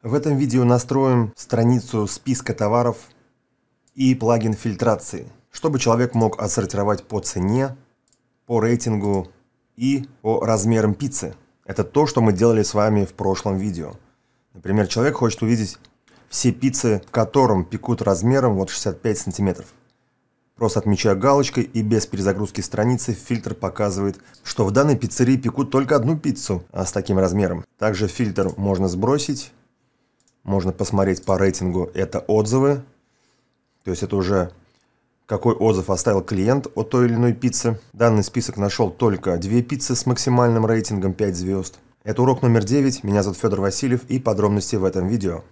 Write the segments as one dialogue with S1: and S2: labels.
S1: В этом видео настроим страницу списка товаров и плагин фильтрации, чтобы человек мог отсортировать по цене, по рейтингу и по размерам пиццы. Это то, что мы делали с вами в прошлом видео. Например, человек хочет увидеть все пиццы, в котором пекут размером вот 65 сантиметров. Просто отмечая галочкой и без перезагрузки страницы фильтр показывает, что в данной пиццерии пекут только одну пиццу а с таким размером. Также фильтр можно сбросить можно посмотреть по рейтингу, это отзывы. То есть это уже какой отзыв оставил клиент о той или иной пицце Данный список нашел только две пиццы с максимальным рейтингом 5 звезд. Это урок номер 9. Меня зовут Федор Васильев и подробности в этом видео.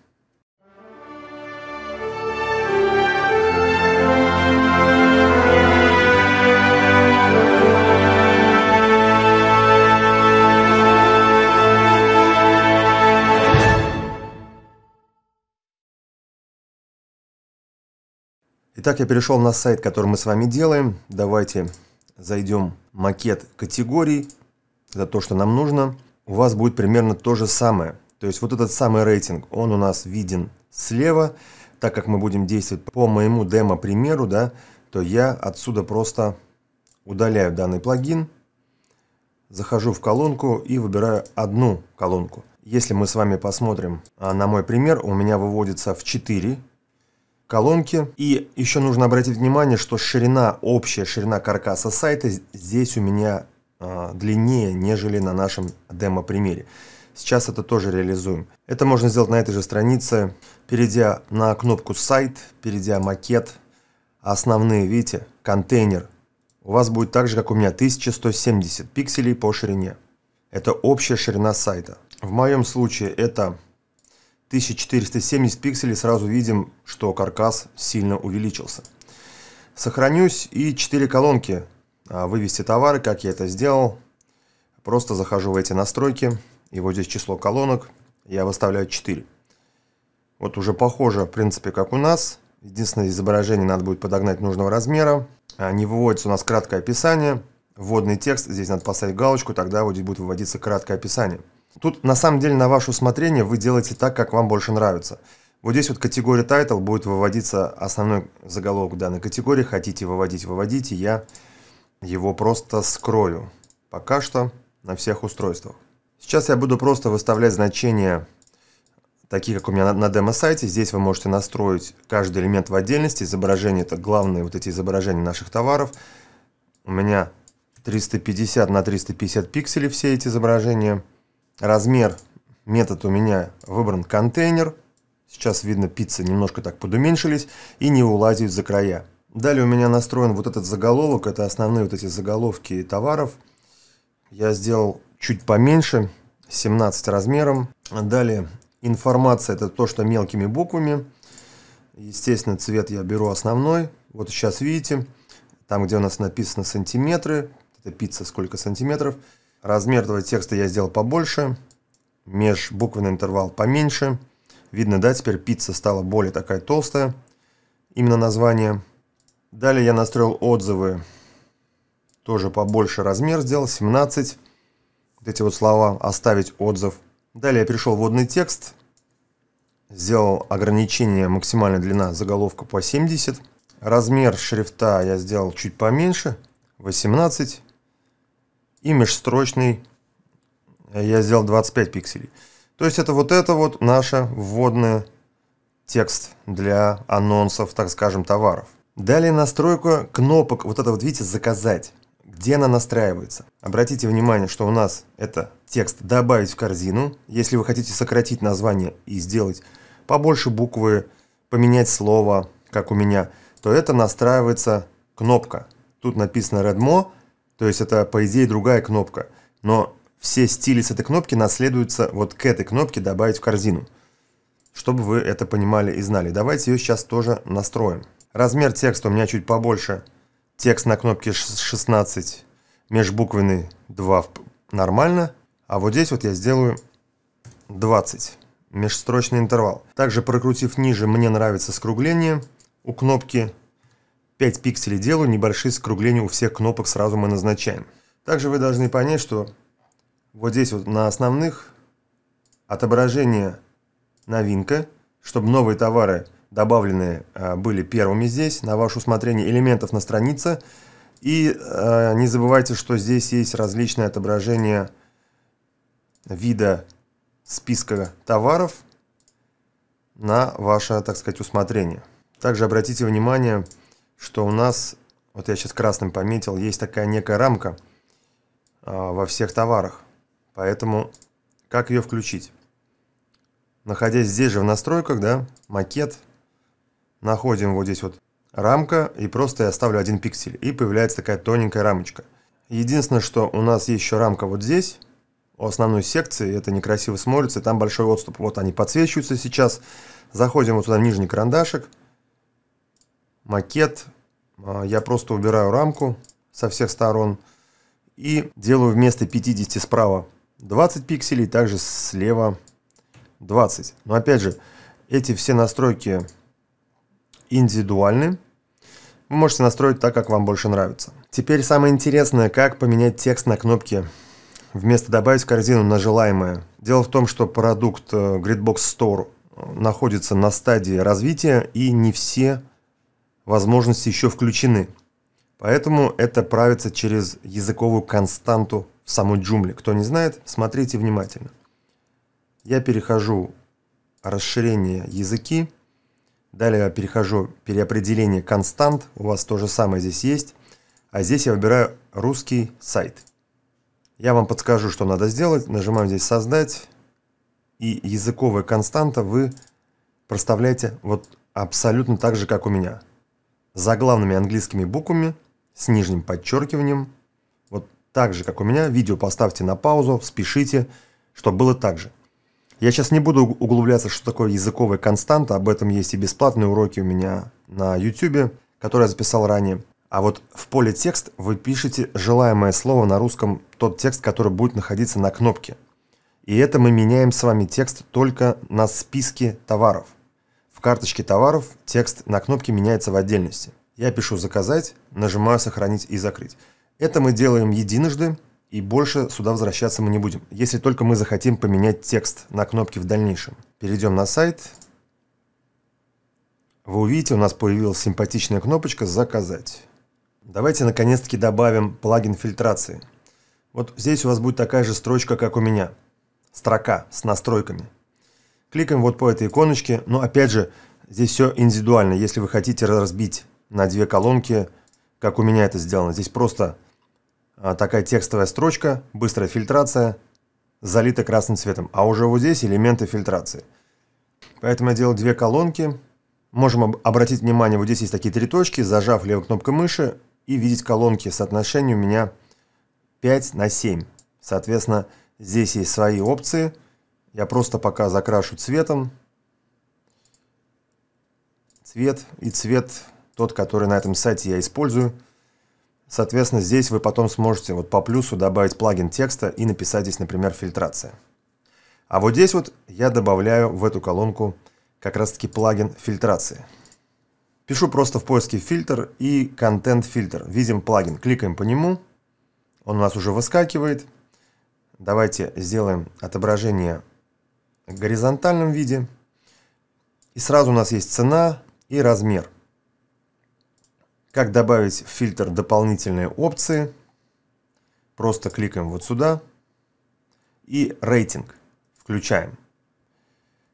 S1: Итак, я перешел на сайт, который мы с вами делаем. Давайте зайдем в макет категорий. Это то, что нам нужно. У вас будет примерно то же самое. То есть вот этот самый рейтинг, он у нас виден слева. Так как мы будем действовать по моему демо-примеру, да, то я отсюда просто удаляю данный плагин, захожу в колонку и выбираю одну колонку. Если мы с вами посмотрим а, на мой пример, у меня выводится в 4 колонки. И еще нужно обратить внимание, что ширина, общая ширина каркаса сайта здесь у меня э, длиннее, нежели на нашем демо-примере. Сейчас это тоже реализуем. Это можно сделать на этой же странице, перейдя на кнопку «Сайт», перейдя «Макет», основные, видите, контейнер. У вас будет так же, как у меня, 1170 пикселей по ширине. Это общая ширина сайта. В моем случае это 1470 пикселей сразу видим, что каркас сильно увеличился. Сохранюсь и 4 колонки а, вывести товары, как я это сделал. Просто захожу в эти настройки, и вот здесь число колонок, я выставляю 4. Вот уже похоже, в принципе, как у нас. Единственное, изображение надо будет подогнать нужного размера. А, не выводится у нас краткое описание. Вводный текст, здесь надо поставить галочку, тогда вот здесь будет выводиться краткое описание. Тут на самом деле на ваше усмотрение вы делаете так, как вам больше нравится. Вот здесь вот категория title будет выводиться основной заголовок данной категории. Хотите выводить, выводите. Я его просто скрою. Пока что на всех устройствах. Сейчас я буду просто выставлять значения, такие как у меня на, на демо-сайте. Здесь вы можете настроить каждый элемент в отдельности. Изображение – это главные вот эти изображения наших товаров. У меня 350 на 350 пикселей все эти изображения – размер, метод у меня выбран контейнер. Сейчас видно, пиццы немножко так подуменьшились и не улазят за края. Далее у меня настроен вот этот заголовок, это основные вот эти заголовки товаров. Я сделал чуть поменьше, 17 размером. Далее информация, это то, что мелкими буквами. Естественно, цвет я беру основной. Вот сейчас видите, там, где у нас написано сантиметры, это пицца сколько сантиметров – Размер этого текста я сделал побольше. Межбуквенный интервал поменьше. Видно, да, теперь пицца стала более такая толстая. Именно название. Далее я настроил отзывы. Тоже побольше размер сделал, 17. Вот эти вот слова «оставить отзыв». Далее я перешел в водный текст. Сделал ограничение максимальная длина заголовка по 70. Размер шрифта я сделал чуть поменьше, 18 и межстрочный я сделал 25 пикселей. То есть это вот это вот наша вводная текст для анонсов, так скажем, товаров. Далее настройка кнопок, вот это вот видите, заказать. Где она настраивается? Обратите внимание, что у нас это текст «Добавить в корзину». Если вы хотите сократить название и сделать побольше буквы, поменять слово, как у меня, то это настраивается кнопка. Тут написано «Redmo», то есть это, по идее, другая кнопка. Но все стили с этой кнопки наследуются вот к этой кнопке «Добавить в корзину». Чтобы вы это понимали и знали. Давайте ее сейчас тоже настроим. Размер текста у меня чуть побольше. Текст на кнопке 16, межбуквенный 2 нормально. А вот здесь вот я сделаю 20, межстрочный интервал. Также прокрутив ниже, мне нравится скругление у кнопки 5 пикселей делаю, небольшие скругления у всех кнопок сразу мы назначаем. Также вы должны понять, что вот здесь вот на основных отображение новинка, чтобы новые товары добавленные а, были первыми здесь, на ваше усмотрение элементов на странице. И э, не забывайте, что здесь есть различные отображения вида списка товаров на ваше, так сказать, усмотрение. Также обратите внимание, что у нас, вот я сейчас красным пометил, есть такая некая рамка а, во всех товарах. Поэтому как ее включить? Находясь здесь же в настройках, да, макет, находим вот здесь вот рамка, и просто я ставлю один пиксель, и появляется такая тоненькая рамочка. Единственное, что у нас есть еще рамка вот здесь, у основной секции, это некрасиво смотрится, там большой отступ. Вот они подсвечиваются сейчас. Заходим вот сюда в нижний карандашик, макет. А, я просто убираю рамку со всех сторон и делаю вместо 50 справа 20 пикселей, также слева 20. Но опять же, эти все настройки индивидуальны. Вы можете настроить так, как вам больше нравится. Теперь самое интересное, как поменять текст на кнопке. Вместо «Добавить в корзину» на желаемое. Дело в том, что продукт э, Gridbox Store э, находится на стадии развития, и не все возможности еще включены. Поэтому это правится через языковую константу в самой джумле. Кто не знает, смотрите внимательно. Я перехожу расширение языки. Далее я перехожу переопределение констант. У вас то же самое здесь есть. А здесь я выбираю русский сайт. Я вам подскажу, что надо сделать. Нажимаем здесь «Создать». И языковая константа вы проставляете вот абсолютно так же, как у меня – заглавными английскими буквами, с нижним подчеркиванием. Вот так же, как у меня. Видео поставьте на паузу, спешите, чтобы было так же. Я сейчас не буду углубляться, что такое языковая константа, об этом есть и бесплатные уроки у меня на YouTube, которые я записал ранее. А вот в поле «Текст» вы пишете желаемое слово на русском, тот текст, который будет находиться на кнопке. И это мы меняем с вами текст только на списке товаров карточке товаров текст на кнопке меняется в отдельности. Я пишу «Заказать», нажимаю «Сохранить» и «Закрыть». Это мы делаем единожды, и больше сюда возвращаться мы не будем, если только мы захотим поменять текст на кнопке в дальнейшем. Перейдем на сайт. Вы увидите, у нас появилась симпатичная кнопочка «Заказать». Давайте наконец-таки добавим плагин фильтрации. Вот здесь у вас будет такая же строчка, как у меня. Строка с настройками. Кликаем вот по этой иконочке, но опять же, здесь все индивидуально. Если вы хотите разбить на две колонки, как у меня это сделано, здесь просто а, такая текстовая строчка, быстрая фильтрация, залита красным цветом. А уже вот здесь элементы фильтрации. Поэтому я делал две колонки. Можем обратить внимание, вот здесь есть такие три точки, зажав левой кнопкой мыши и видеть колонки. Соотношение у меня 5 на 7. Соответственно, здесь есть свои опции – я просто пока закрашу цветом. Цвет и цвет тот, который на этом сайте я использую. Соответственно, здесь вы потом сможете вот по плюсу добавить плагин текста и написать здесь, например, фильтрация. А вот здесь вот я добавляю в эту колонку как раз таки плагин фильтрации. Пишу просто в поиске фильтр и контент фильтр. Видим плагин, кликаем по нему, он у нас уже выскакивает. Давайте сделаем отображение горизонтальном виде. И сразу у нас есть цена и размер. Как добавить в фильтр дополнительные опции? Просто кликаем вот сюда и рейтинг включаем.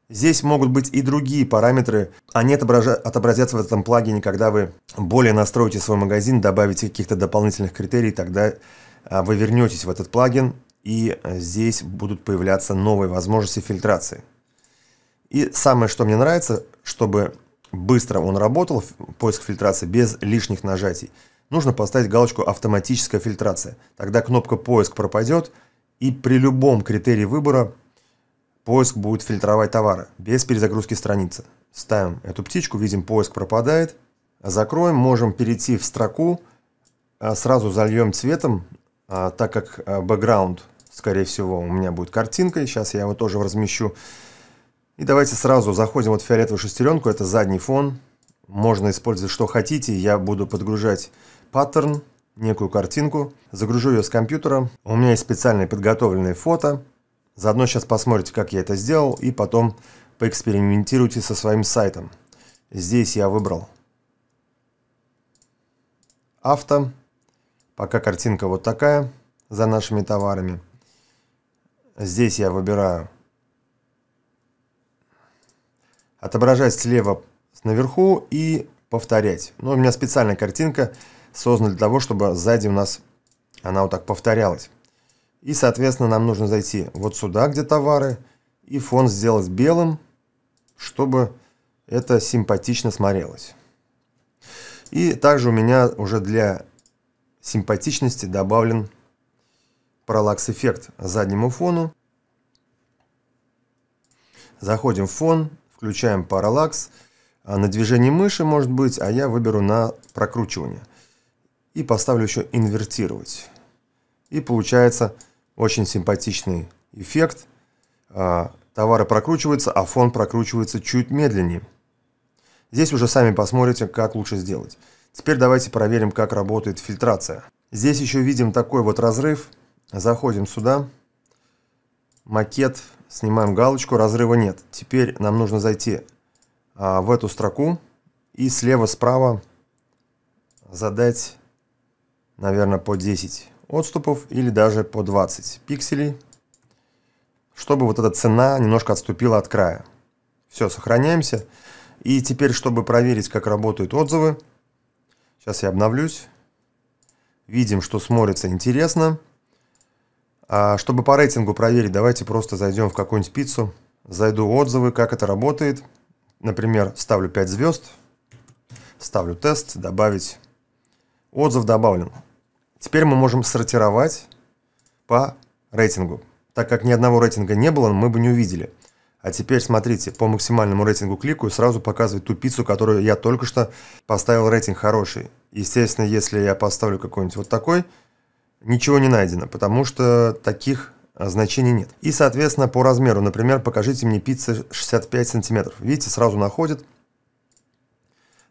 S1: Здесь могут быть и другие параметры, они отобразятся в этом плагине, когда вы более настроите свой магазин, добавите каких-то дополнительных критерий, тогда а, вы вернетесь в этот плагин и э, здесь будут появляться новые возможности фильтрации. И самое, что мне нравится, чтобы быстро он работал, поиск фильтрации без лишних нажатий, нужно поставить галочку «Автоматическая фильтрация». Тогда кнопка «Поиск» пропадет, и при любом критерии выбора поиск будет фильтровать товары без перезагрузки страницы. Ставим эту птичку, видим поиск пропадает. Закроем, можем перейти в строку, а сразу зальем цветом, а, так как а, бэкграунд скорее всего, у меня будет картинка. Сейчас я его тоже размещу. И давайте сразу заходим вот в фиолетовую шестеренку. Это задний фон. Можно использовать что хотите. Я буду подгружать паттерн, некую картинку. Загружу ее с компьютера. У меня есть специальные подготовленные фото. Заодно сейчас посмотрите, как я это сделал. И потом поэкспериментируйте со своим сайтом. Здесь я выбрал авто. Пока картинка вот такая за нашими товарами. Здесь я выбираю отображать слева наверху и повторять. Но ну, у меня специальная картинка создана для того, чтобы сзади у нас она вот так повторялась. И, соответственно, нам нужно зайти вот сюда, где товары, и фон сделать белым, чтобы это симпатично смотрелось. И также у меня уже для симпатичности добавлен параллакс-эффект заднему фону. Заходим в фон, включаем параллакс. А на движении мыши может быть, а я выберу на прокручивание. И поставлю еще инвертировать. И получается очень симпатичный эффект. А, товары прокручиваются, а фон прокручивается чуть медленнее. Здесь уже сами посмотрите, как лучше сделать. Теперь давайте проверим, как работает фильтрация. Здесь еще видим такой вот разрыв – Заходим сюда. Макет. Снимаем галочку. Разрыва нет. Теперь нам нужно зайти а, в эту строку. И слева-справа задать, наверное, по 10 отступов или даже по 20 пикселей, чтобы вот эта цена немножко отступила от края. Все, сохраняемся. И теперь, чтобы проверить, как работают отзывы, сейчас я обновлюсь. Видим, что смотрится интересно. Интересно. А, чтобы по рейтингу проверить, давайте просто зайдем в какую-нибудь пиццу. Зайду в отзывы, как это работает. Например, ставлю 5 звезд. Ставлю тест, добавить. Отзыв добавлен. Теперь мы можем сортировать по рейтингу. Так как ни одного рейтинга не было, мы бы не увидели. А теперь смотрите, по максимальному рейтингу кликаю, сразу показывает ту пиццу, которую я только что поставил рейтинг хороший. Естественно, если я поставлю какой-нибудь вот такой, ничего не найдено, потому что таких а, значений нет. И, соответственно, по размеру, например, покажите мне пиццы 65 сантиметров. Видите, сразу находит.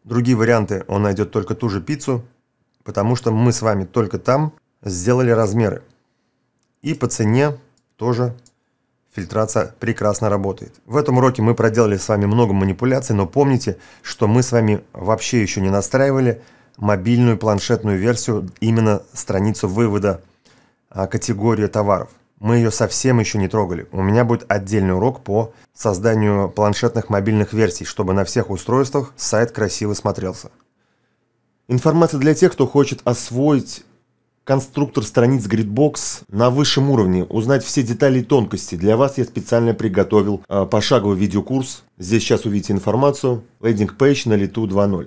S1: Другие варианты, он найдет только ту же пиццу, потому что мы с вами только там сделали размеры. И по цене тоже фильтрация прекрасно работает. В этом уроке мы проделали с вами много манипуляций, но помните, что мы с вами вообще еще не настраивали мобильную планшетную версию, именно страницу вывода а, категории товаров. Мы ее совсем еще не трогали. У меня будет отдельный урок по созданию планшетных мобильных версий, чтобы на всех устройствах сайт красиво смотрелся. Информация для тех, кто хочет освоить конструктор страниц Gridbox на высшем уровне, узнать все детали и тонкости. Для вас я специально приготовил а, пошаговый видеокурс. Здесь сейчас увидите информацию. Лендинг-пейдж на лету 2.0